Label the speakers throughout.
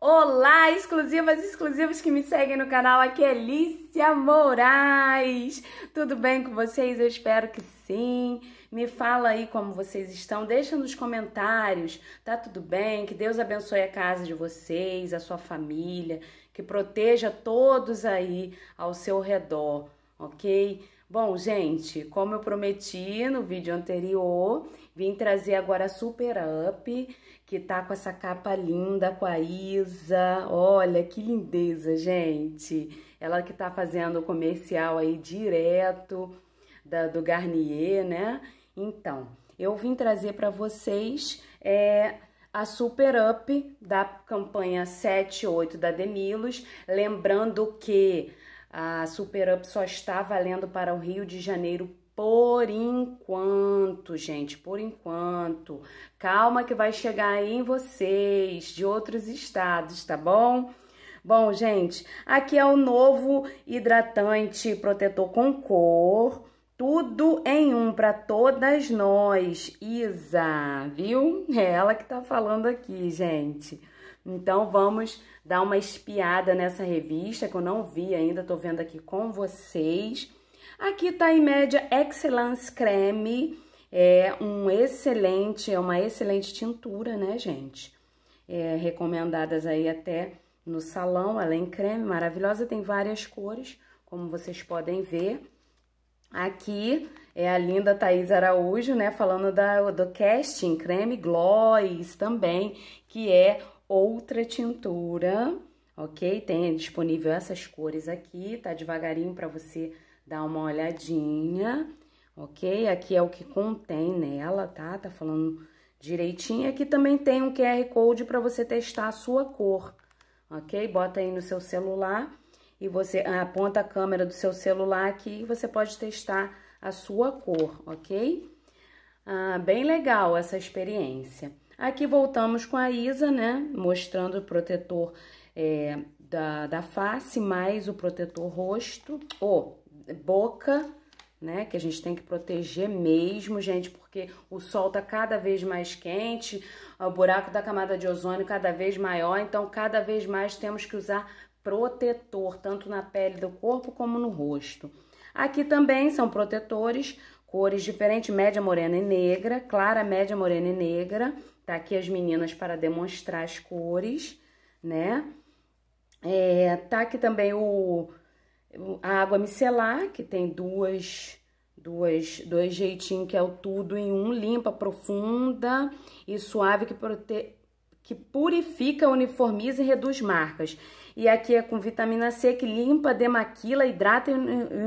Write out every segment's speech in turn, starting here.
Speaker 1: Olá, exclusivas, exclusivos que me seguem no canal, aqui é Lícia Moraes. Tudo bem com vocês? Eu espero que sim. Me fala aí como vocês estão, deixa nos comentários. Tá tudo bem? Que Deus abençoe a casa de vocês, a sua família, que proteja todos aí ao seu redor, ok? Bom, gente, como eu prometi no vídeo anterior, vim trazer agora a Super Up, que tá com essa capa linda com a Isa. Olha que lindeza, gente. Ela que tá fazendo o comercial aí direto da, do Garnier, né? Então, eu vim trazer para vocês é, a Super Up da campanha 7 8 da Demilos, lembrando que a Super Up só está valendo para o Rio de Janeiro por enquanto, gente, por enquanto. Calma que vai chegar aí em vocês de outros estados, tá bom? Bom, gente, aqui é o novo hidratante protetor com cor. Tudo em um para todas nós, Isa, viu? É ela que tá falando aqui, gente. Então vamos dar uma espiada nessa revista que eu não vi ainda, tô vendo aqui com vocês. Aqui tá em média Excellence Creme, é um excelente, é uma excelente tintura, né, gente? É, recomendadas aí até no salão, ela é em creme, maravilhosa, tem várias cores, como vocês podem ver. Aqui é a linda Thaís Araújo, né, falando da, do casting creme gloss também, que é outra tintura, ok? Tem disponível essas cores aqui, tá devagarinho para você dar uma olhadinha, ok? Aqui é o que contém nela, tá? Tá falando direitinho. Aqui também tem um QR Code para você testar a sua cor, ok? Bota aí no seu celular e você aponta a câmera do seu celular aqui e você pode testar a sua cor, ok? Ah, bem legal essa experiência. Aqui voltamos com a Isa, né? Mostrando o protetor é, da, da face, mais o protetor rosto, ou boca, né? Que a gente tem que proteger mesmo, gente, porque o sol tá cada vez mais quente, o buraco da camada de ozônio cada vez maior, então cada vez mais temos que usar protetor, tanto na pele do corpo como no rosto. Aqui também são protetores, cores diferentes, média, morena e negra, clara, média, morena e negra, Tá aqui as meninas para demonstrar as cores, né? É, tá aqui também o, a água micelar, que tem duas duas, dois jeitinhos que é o tudo em um, limpa, profunda e suave que prote... que purifica, uniformiza e reduz marcas. E aqui é com vitamina C que limpa, demaquila, hidrata e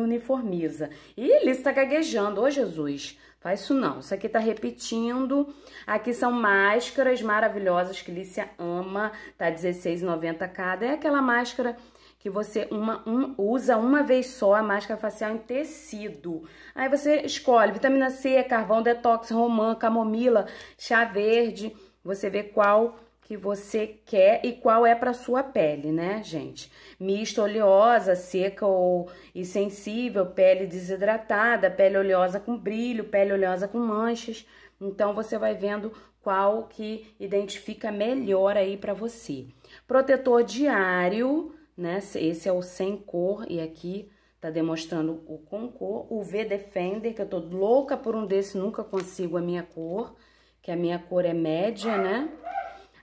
Speaker 1: uniformiza. Ih, Liz tá gaguejando, ô Jesus. Faz tá? isso não. Isso aqui tá repetindo. Aqui são máscaras maravilhosas que Lícia ama. Tá R$16,90 cada. É aquela máscara que você uma, um, usa uma vez só a máscara facial em tecido. Aí você escolhe vitamina C, carvão, detox, romã, camomila, chá verde. Você vê qual que você quer e qual é para sua pele, né, gente? Misto, oleosa, seca ou e sensível, pele desidratada, pele oleosa com brilho, pele oleosa com manchas. Então você vai vendo qual que identifica melhor aí para você. Protetor diário, né? Esse é o sem cor e aqui tá demonstrando o com cor, o V Defender, que eu tô louca por um desse, nunca consigo a minha cor, que a minha cor é média, né?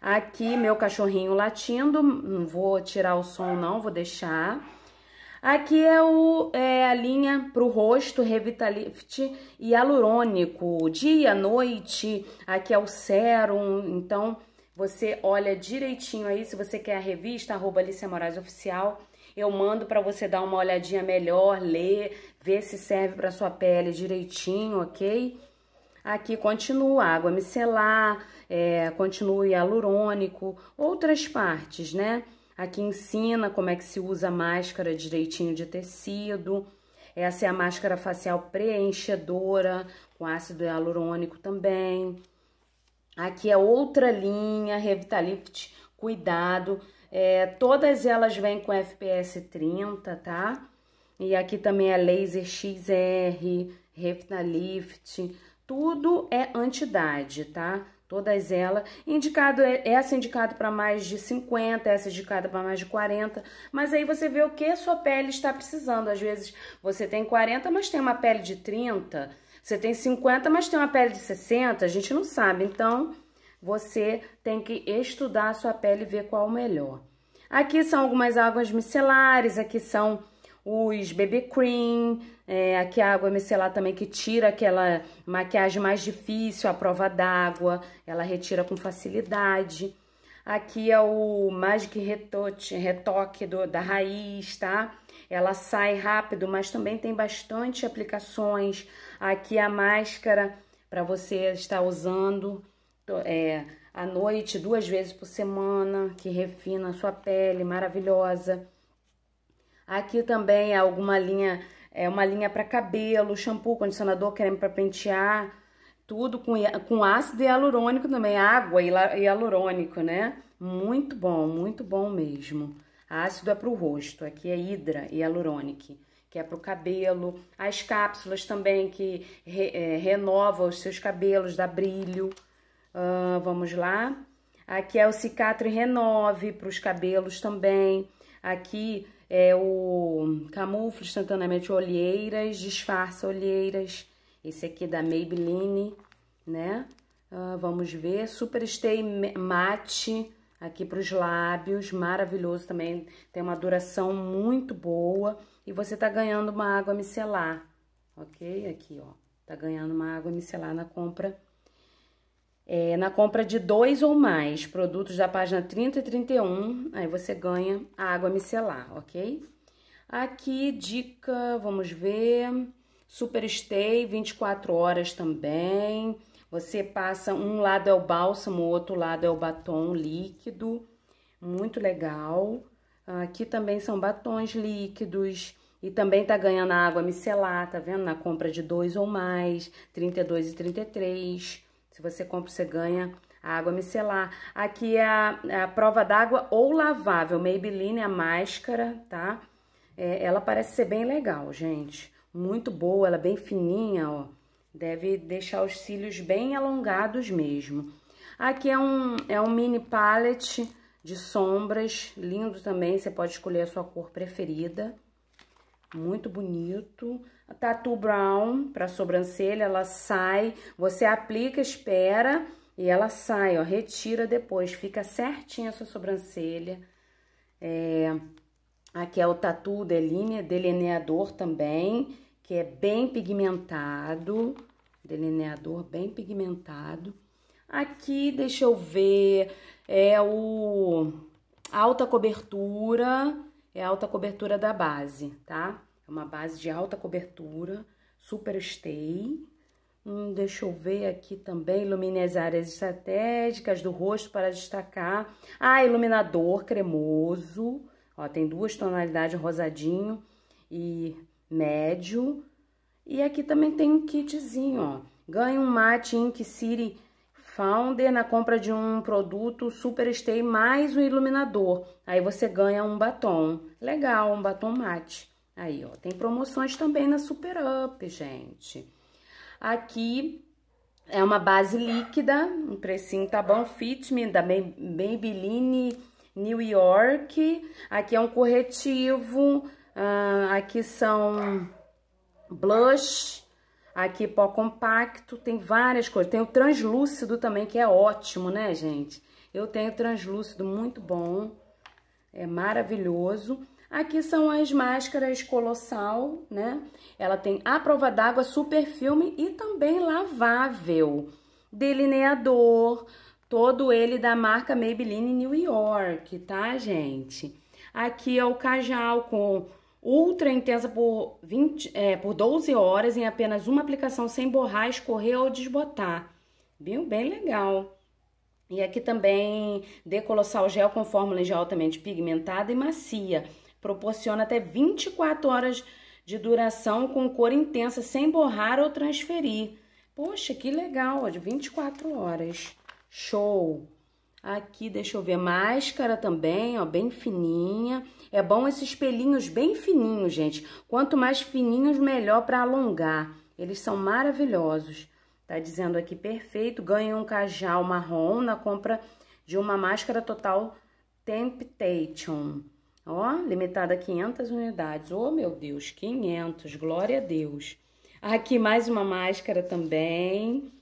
Speaker 1: Aqui, meu cachorrinho latindo, não vou tirar o som não, vou deixar. Aqui é, o, é a linha para o rosto Revitalift e alurônico dia, noite, aqui é o sérum, então você olha direitinho aí, se você quer a revista, arroba Alicia Moraes Oficial, eu mando para você dar uma olhadinha melhor, ler, ver se serve para sua pele direitinho, ok? Aqui continua água micelar, é, continua hialurônico, outras partes, né? Aqui ensina como é que se usa a máscara direitinho de tecido. Essa é a máscara facial preenchedora, com ácido hialurônico também. Aqui é outra linha, Revitalift, cuidado. É, todas elas vêm com FPS 30, tá? E aqui também é Laser XR, Revitalift, tudo é antidade, tá? Todas elas. Indicado, é, essa é indicada para mais de 50, essa é indicada para mais de 40. Mas aí você vê o que sua pele está precisando. Às vezes você tem 40, mas tem uma pele de 30. Você tem 50, mas tem uma pele de 60. A gente não sabe. Então, você tem que estudar a sua pele e ver qual é o melhor. Aqui são algumas águas micelares, aqui são os BB Cream, é, aqui a água micelar também que tira aquela maquiagem mais difícil, a prova d'água, ela retira com facilidade. Aqui é o Magic Retouch, retoque do, da raiz, tá? Ela sai rápido, mas também tem bastante aplicações. Aqui a máscara para você estar usando é, à noite, duas vezes por semana, que refina a sua pele, maravilhosa. Aqui também é alguma linha, é uma linha para cabelo, shampoo, condicionador, creme para pentear, tudo com, com ácido hialurônico também, água hialurônico, né? Muito bom, muito bom mesmo. Ácido é para o rosto, aqui é hidra hialurônico que é para o cabelo, as cápsulas também que re, é, renova os seus cabelos, dá brilho. Uh, vamos lá. Aqui é o Cicatri Renove para os cabelos também. Aqui é o camufla instantaneamente olheiras, disfarça olheiras. Esse aqui é da Maybelline, né? Uh, vamos ver. Super Stay Matte aqui para os lábios, maravilhoso também, tem uma duração muito boa e você tá ganhando uma água micelar, ok? Aqui, ó, tá ganhando uma água micelar na compra é, na compra de dois ou mais produtos da página 30 e 31, aí você ganha a água micelar, ok? Aqui, dica, vamos ver. Super Stay, 24 horas também. Você passa, um lado é o bálsamo, o outro lado é o batom líquido. Muito legal. Aqui também são batons líquidos. E também tá ganhando água micelar, tá vendo? Na compra de dois ou mais, 32 e 33. Se você compra, você ganha a água micelar. Aqui é a, é a prova d'água ou lavável. Maybelline, é a máscara, tá? É, ela parece ser bem legal, gente. Muito boa, ela é bem fininha, ó. Deve deixar os cílios bem alongados mesmo. Aqui é um, é um mini palette de sombras, lindo também. Você pode escolher a sua cor preferida. Muito bonito. Tatu Brown para sobrancelha, ela sai, você aplica, espera e ela sai, ó, retira depois, fica certinha a sua sobrancelha. É, aqui é o Tatu delineador também, que é bem pigmentado, delineador bem pigmentado. Aqui, deixa eu ver, é o alta cobertura, é a alta cobertura da base, tá? É uma base de alta cobertura, super stay. Hum, deixa eu ver aqui também, ilumine as áreas estratégicas do rosto para destacar. Ah, iluminador cremoso, ó, tem duas tonalidades, rosadinho e médio. E aqui também tem um kitzinho, ó. Ganha um mate Ink City Founder na compra de um produto Super Stay mais um iluminador. Aí você ganha um batom. Legal, um batom mate. Aí, ó, tem promoções também na Super Up, gente. Aqui é uma base líquida, um precinho tá bom, Fit Me, da Maybelline New York. Aqui é um corretivo, uh, aqui são blush, Aqui, pó compacto, tem várias coisas. Tem o translúcido também, que é ótimo, né, gente? Eu tenho translúcido muito bom, é maravilhoso. Aqui são as máscaras Colossal, né? Ela tem a prova d'água, super filme e também lavável. Delineador, todo ele da marca Maybelline New York, tá, gente? Aqui é o cajal com ultra intensa por, 20, é, por 12 horas em apenas uma aplicação sem borrar, escorrer ou desbotar. Viu? Bem legal. E aqui também decolossal gel com fórmula em gel altamente pigmentada e macia. Proporciona até 24 horas de duração com cor intensa sem borrar ou transferir. Poxa, que legal, ó, de 24 horas. Show! Aqui, deixa eu ver, máscara também, ó, bem fininha. É bom esses pelinhos bem fininhos, gente. Quanto mais fininhos, melhor para alongar. Eles são maravilhosos. Tá dizendo aqui, perfeito. Ganho um cajal marrom na compra de uma máscara total Temptation. Ó, limitada a 500 unidades. Oh, meu Deus, 500. Glória a Deus. Aqui mais uma máscara também,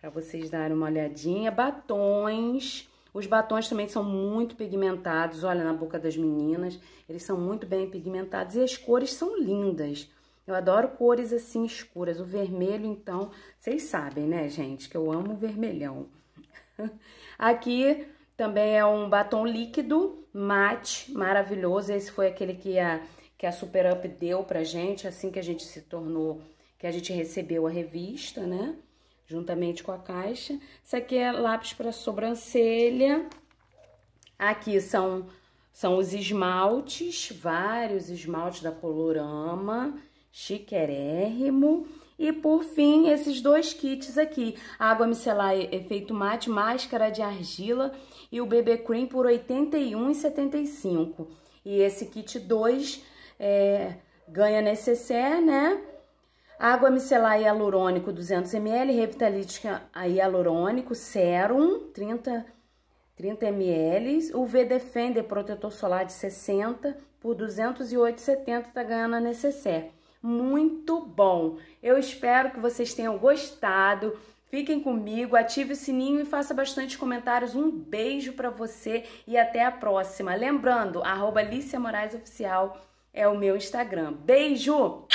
Speaker 1: para vocês darem uma olhadinha. Batons os batons também são muito pigmentados, olha na boca das meninas, eles são muito bem pigmentados e as cores são lindas. Eu adoro cores assim escuras, o vermelho então, vocês sabem, né, gente, que eu amo o vermelhão. Aqui também é um batom líquido, mate, maravilhoso, esse foi aquele que a, que a Super Up deu pra gente, assim que a gente se tornou, que a gente recebeu a revista, né? juntamente com a caixa. Isso aqui é lápis para sobrancelha. Aqui são, são os esmaltes, vários esmaltes da Colorama, chiquerérrimo. E por fim, esses dois kits aqui, água micelar efeito mate, máscara de argila e o BB Cream por R$ 81,75. E esse kit 2 é, ganha necessaire, né? Água micelar hialurônico 200 ml, revitalítica hialurônico, sérum 30, 30 ml, UV Defender protetor solar de 60 por 208,70 tá ganhando a necessaire. Muito bom! Eu espero que vocês tenham gostado. Fiquem comigo, ative o sininho e faça bastante comentários. Um beijo para você e até a próxima. Lembrando, arroba Moraes Oficial é o meu Instagram. Beijo!